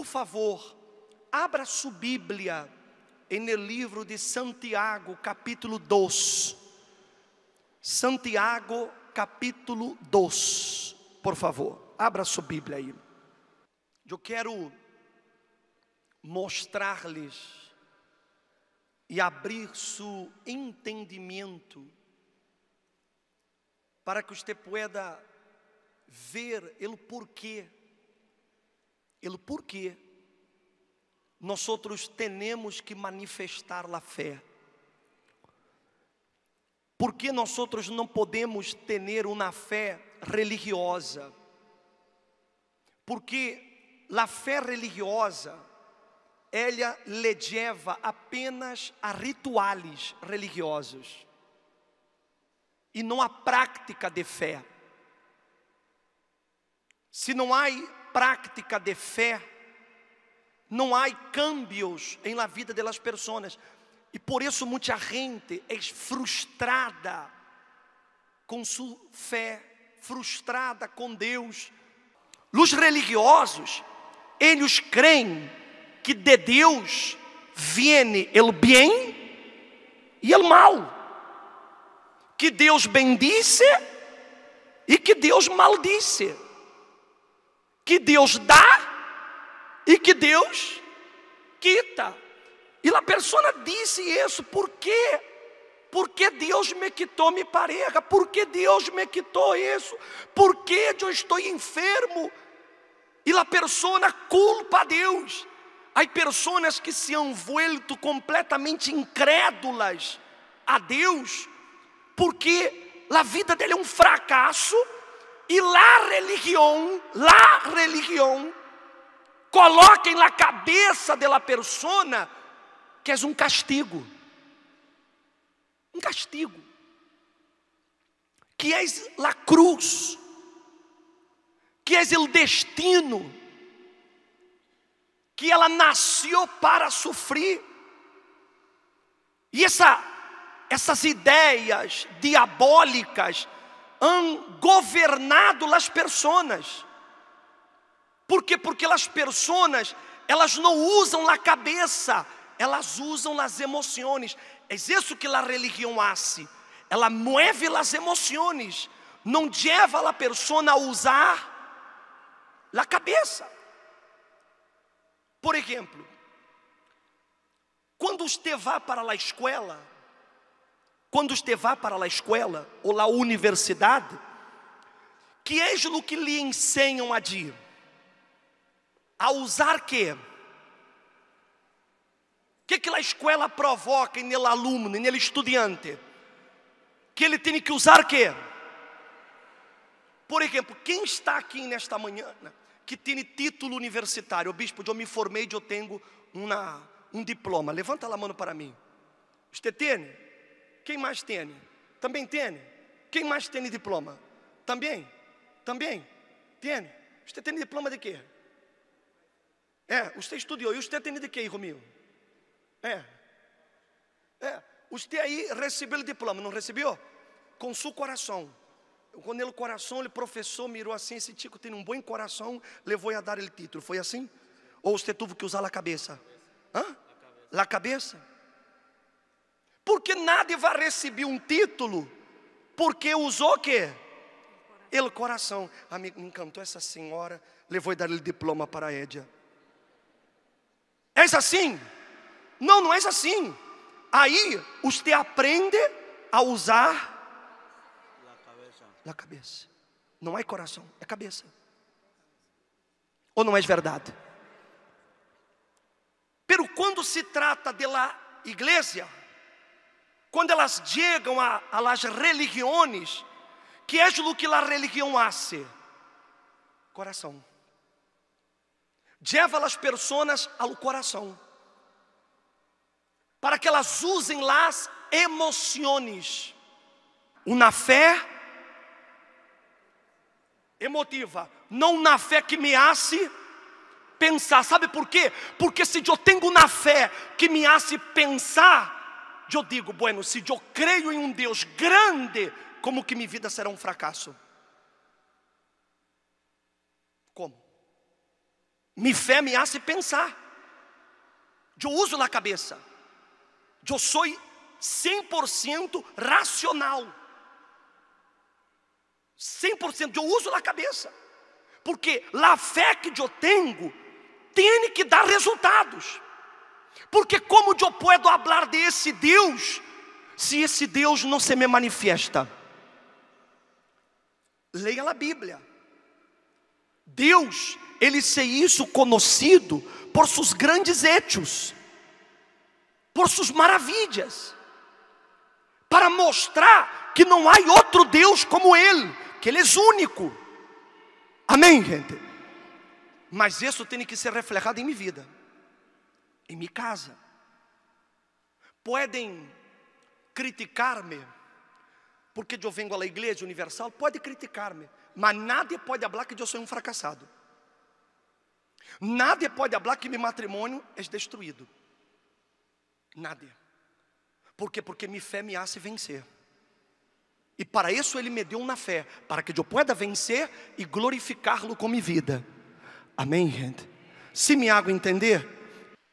Por favor, abra sua Bíblia no livro de Santiago, capítulo 2. Santiago, capítulo 2. Por favor, abra sua Bíblia aí. Eu quero mostrar-lhes e abrir seu entendimento para que você pueda ver o porquê ele, por quê? Nós outros temos que manifestar a fé. Porque nós outros não podemos ter uma fé religiosa. Porque a fé religiosa, ela lhe leva apenas a rituais religiosos e não a prática de fé. Se não há prática de fé, não há cambios em la vida das pessoas. E por isso muita gente é frustrada com sua fé, frustrada com Deus. Os religiosos, eles creem que de Deus viene el bem e el mal. Que Deus bendice e que Deus maldice que Deus dá e que Deus quita. E a pessoa disse isso, por quê? Porque Deus me quitou minha pareja, porque Deus me quitou isso, porque eu estou enfermo. E a pessoa culpa a Deus. Há pessoas que se han vuelto completamente incrédulas a Deus, porque a vida dele é um fracasso e lá religião, lá religião, coloquem na cabeça dela persona que és um castigo. Um castigo. Que és la cruz. Que és o destino. Que ela nasceu para sofrer. E essa, essas ideias diabólicas han governado as pessoas. Por quê? Porque as pessoas, elas não usam a cabeça, elas usam as emoções. É isso que a religião hace. Ela move as emoções. Não leva a pessoa a usar a cabeça. Por exemplo, quando você vai para a escola, quando você vai para a escola ou a universidade, que é o que lhe ensinam a dizer, A usar que? que é que a escola provoca nele aluno, nele estudante? Que ele tem que usar que? Por exemplo, quem está aqui nesta manhã né, que tem título universitário? O bispo, eu me formei eu tenho uma, um diploma. Levanta a mão para mim. Você tem? Quem mais tem? Também tem? Quem mais tem diploma? Também? Também? Tem? Você tem diploma de quê? É, você estudou. E você tem de quê, Romil? É. É. Você aí recebeu o diploma, não recebeu? Com seu coração. Quando ele coração, ele professor mirou assim, esse tico tem um bom coração, levou a dar ele título. Foi assim? Ou você teve que usar a cabeça? Hã? La cabeça? Porque nada vai receber um título, porque usou o quê? Ele coração. amigo, me encantou essa senhora, levou e dar lhe diploma para a Édia. És assim? Não, não és assim. Aí você aprende a usar a cabeça. Não é coração, é cabeça. Ou não é verdade? Pero quando se trata de la igreja, quando elas chegam a, a las religiones, que é o que la religião hace? Coração. Leva as pessoas ao coração. Para que elas usem las emociones. Uma fé emotiva, não na fé que me hace pensar. Sabe por quê? Porque se eu tenho na fé que me hace pensar, eu digo, bueno, se eu creio em um Deus grande, como que minha vida será um fracasso? Como? Minha fé me hace pensar. Eu uso na cabeça. Eu sou 100% racional. 100% eu uso na cabeça. Porque a fé que eu tenho tem que dar resultados. Porque como eu posso falar de esse Deus se esse Deus não se me manifesta? Leia a Bíblia. Deus, ele se isso conhecido por seus grandes hechos, por suas maravilhas, para mostrar que não há outro Deus como Ele, que Ele é único. Amém, gente? Mas isso tem que ser reflejado em minha vida e me casa. Podem criticar-me, porque eu venho à igreja universal, pode criticar-me, mas nada pode falar que eu sou um fracassado. Nada pode falar que meu matrimônio é destruído. Nada. Por quê? Porque minha fé me hace vencer. E para isso ele me deu na fé, para que eu possa vencer e glorificá-lo com minha vida. Amém, gente? Se me hago entender,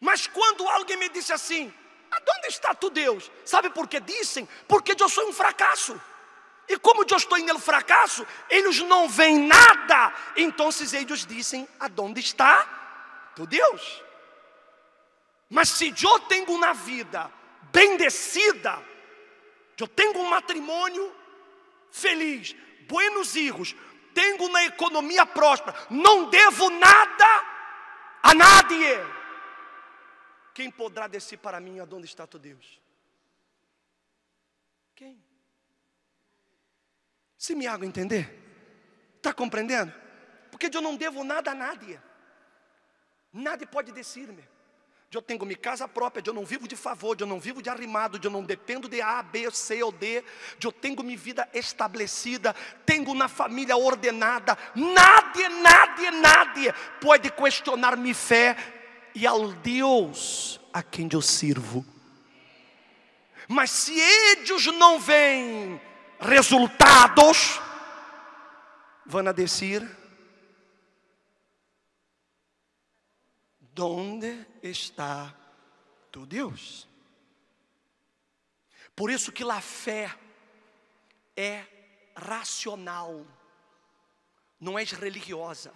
mas quando alguém me disse assim, aonde está tu Deus? Sabe por que dizem? Porque eu sou um fracasso. E como eu estou no fracasso, eles não veem nada. Então eles dizem, aonde está tu Deus? Mas se eu tenho uma vida bendecida, eu tenho um matrimônio feliz, buenos hijos, tenho uma economia próspera, não devo nada a nadie. Quem poderá descer para mim aonde está teu Deus? Quem? Se me hago entender, está compreendendo? Porque eu não devo nada a nadie, nada pode descer-me. Eu tenho minha casa própria, eu não vivo de favor, eu não vivo de arrimado, eu não dependo de A, B, C ou D. Eu tenho minha vida estabelecida, tenho na família ordenada. Nada, nada, nada pode questionar minha fé, e ao Deus a quem eu sirvo. Mas se eles não veem resultados, vão a dizer: Onde está tu Deus? Por isso que a fé é racional, não é religiosa.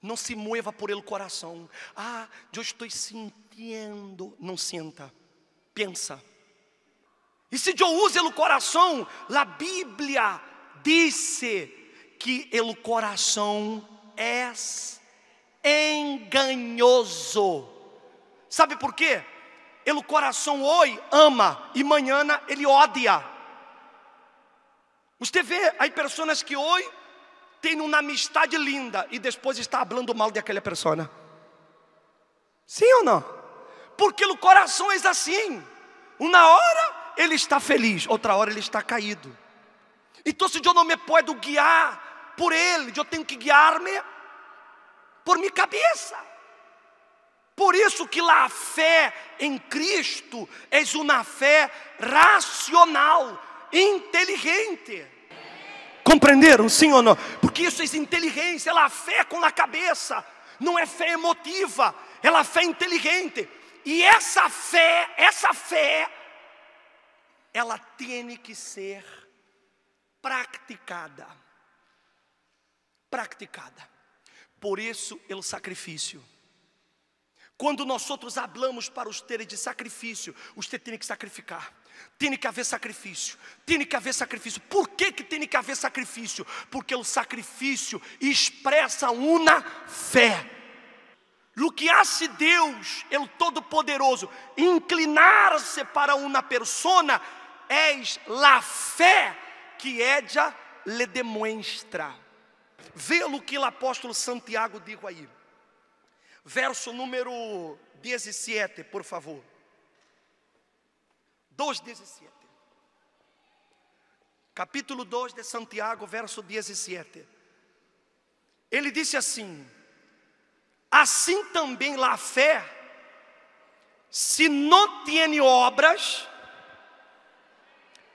Não se moeva por ele o coração. Ah, eu estou sentindo. Não sinta. Pensa. E se eu uso o coração, a Bíblia disse que o coração é enganoso. Sabe por quê? O coração hoje ama e amanhã ele odia. Você vê aí pessoas que hoje tem uma amistade linda e depois está falando mal de aquela pessoa. Sim ou não? Porque o coração é assim. Uma hora ele está feliz, outra hora ele está caído. Então, se eu não me posso guiar por ele, eu tenho que guiar-me por minha cabeça. Por isso que lá a fé em Cristo é uma fé racional, inteligente. Compreenderam? Sim ou não? Porque isso é inteligência, ela é fé com a cabeça, não é fé emotiva, ela é fé inteligente. E essa fé, essa fé, ela tem que ser praticada. Praticada. Por isso, o sacrifício. Quando nós outros hablamos para os terem de sacrifício, usted tem que sacrificar. Tem que haver sacrifício. Tem que haver sacrifício. Por que, que tem que haver sacrifício? Porque o sacrifício expressa uma fé. Lo que hace Deus, Ele Todo-Poderoso, inclinar-se para uma persona, és la fé que é ella lhe demonstra. Vê lo que o apóstolo Santiago digo aí verso número 17, por favor. 2,17. Capítulo 2 de Santiago, verso 17. Ele disse assim: Assim também lá a fé, se não tiene obras,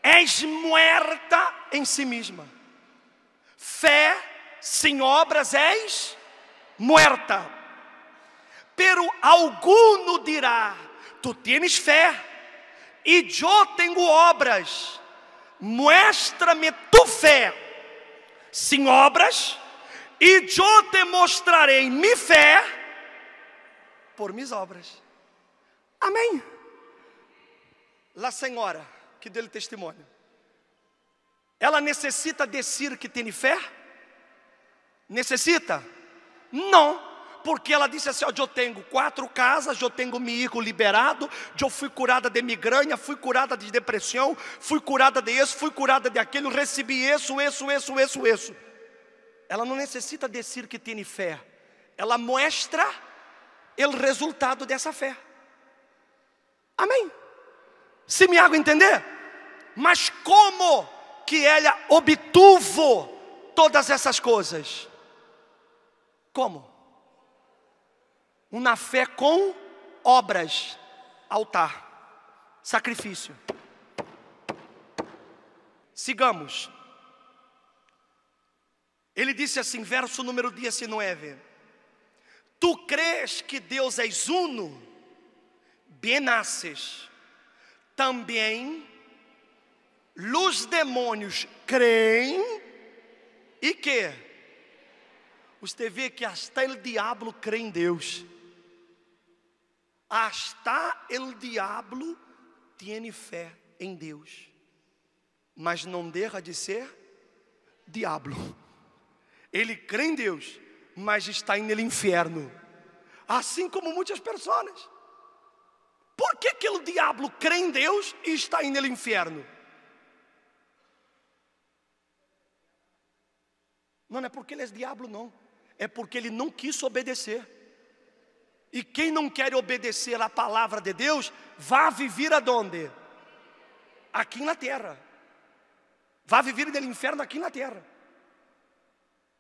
és muerta em si mesma. Fé sem obras és muerta. Pero alguno dirá: Tu tens fé, e eu tenho obras. Muestra-me tu fé, sem obras, e eu te mostrarei minha fé por minhas obras. Amém. La senhora que deu testemunho, ela necessita dizer que tem fé? Necessita? Não porque ela disse assim: ó, eu tenho quatro casas, eu tenho mico liberado, eu fui curada de migranha, fui curada de depressão, fui curada de isso, fui curada de aquilo, recebi isso, isso, isso, isso, isso. Ela não necessita dizer que tem fé, ela mostra o resultado dessa fé. Amém? Se me hago entender? Mas como que ela obtuvo todas essas coisas? Como? Um na fé com obras, altar, sacrifício. Sigamos. Ele disse assim, verso número 19: Tu crês que Deus és uno, benasces, também luz demônios creem e que? Os vê que até o diabo crê em Deus. Hasta el diablo tiene fé em Deus, mas não deixa de ser diabo. Ele crê em Deus, mas está indo inferno, assim como muitas pessoas. Por que aquele o diabo crê em Deus e está indo inferno? não é porque ele é diabo, não. É porque ele não quis obedecer. E quem não quer obedecer à palavra de Deus, vá viver aonde? Aqui na terra. Vá viver no inferno aqui na terra.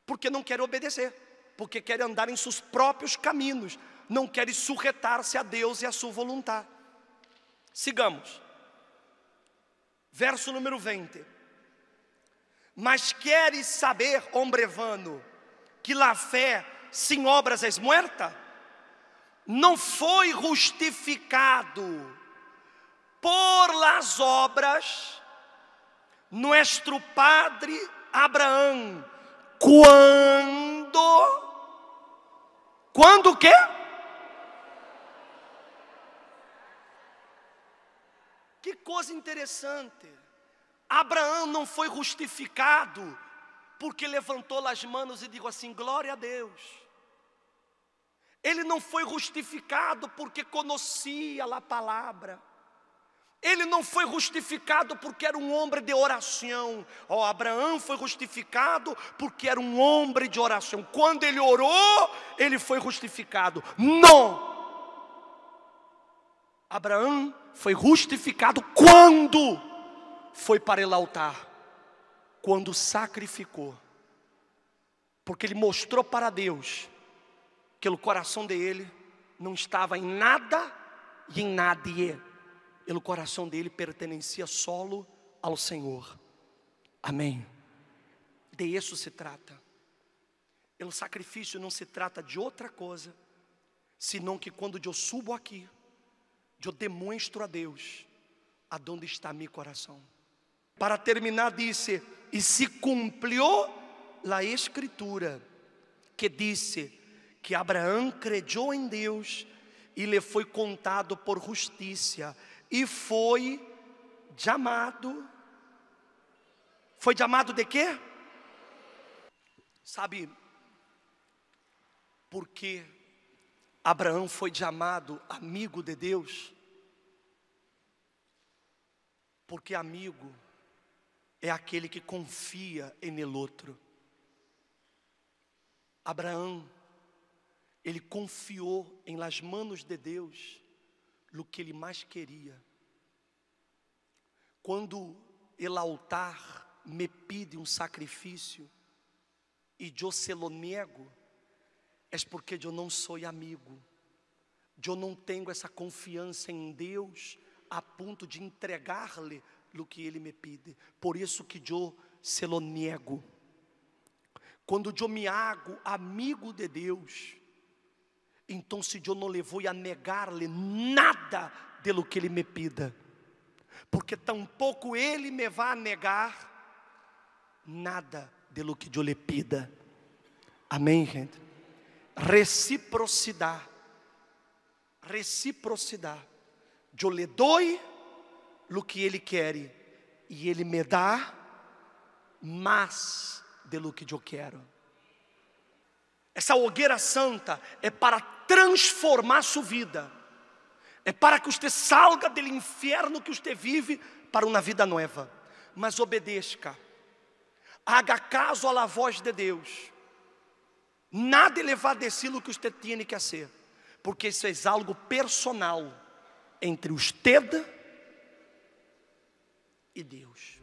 Porque não quer obedecer, porque quer andar em seus próprios caminhos, não quer surretar-se a Deus e a sua vontade. Sigamos. Verso número 20. Mas queres saber, homem vano, que la fé sem obras és muerta? não foi justificado por las obras nosso padre Abraão, quando quando o quê? Que coisa interessante. Abraão não foi justificado porque levantou as mãos e digo assim: glória a Deus. Ele não foi justificado porque conhecia a palavra. Ele não foi justificado porque era um homem de oração. Oh, Abraão foi justificado porque era um homem de oração. Quando ele orou, ele foi justificado. Não! Abraão foi justificado quando foi para o altar, quando sacrificou, porque ele mostrou para Deus pelo coração dele não estava em nada e em nadie. Pelo coração dele pertencia solo ao Senhor. Amém. De isso se trata. Pelo sacrifício não se trata de outra coisa, senão que quando eu subo aqui, eu demonstro a Deus aonde está meu coração. Para terminar, disse: E se cumpriu a escritura que disse: que Abraão crediu em Deus e lhe foi contado por justiça e foi chamado foi chamado de quê? Sabe por que Abraão foi chamado amigo de Deus? Porque amigo é aquele que confia em outro. Abraão ele confiou em las manos de Deus o que ele mais queria. Quando el altar me pide um sacrifício e eu se lo nego, é porque eu não sou amigo. Eu não tenho essa confiança em Deus a ponto de entregar-lhe o que ele me pide. Por isso que eu se lo nego. Quando eu me hago amigo de Deus, então se eu não levou a negar-lhe nada delo que ele me pida, porque tampouco ele me vai negar nada delo que eu lhe pida. Amém, gente? Reciprocidade. Reciprocidade. Eu lhe dou o que ele quer e ele me dá mais do que eu quero. Essa hogueira santa é para transformar a sua vida. É para que você salga do inferno que você vive para uma vida nova. Mas obedeça. Haga caso à voz de Deus. Nada levar lo que você tem que ser, Porque isso é algo personal entre você e Deus.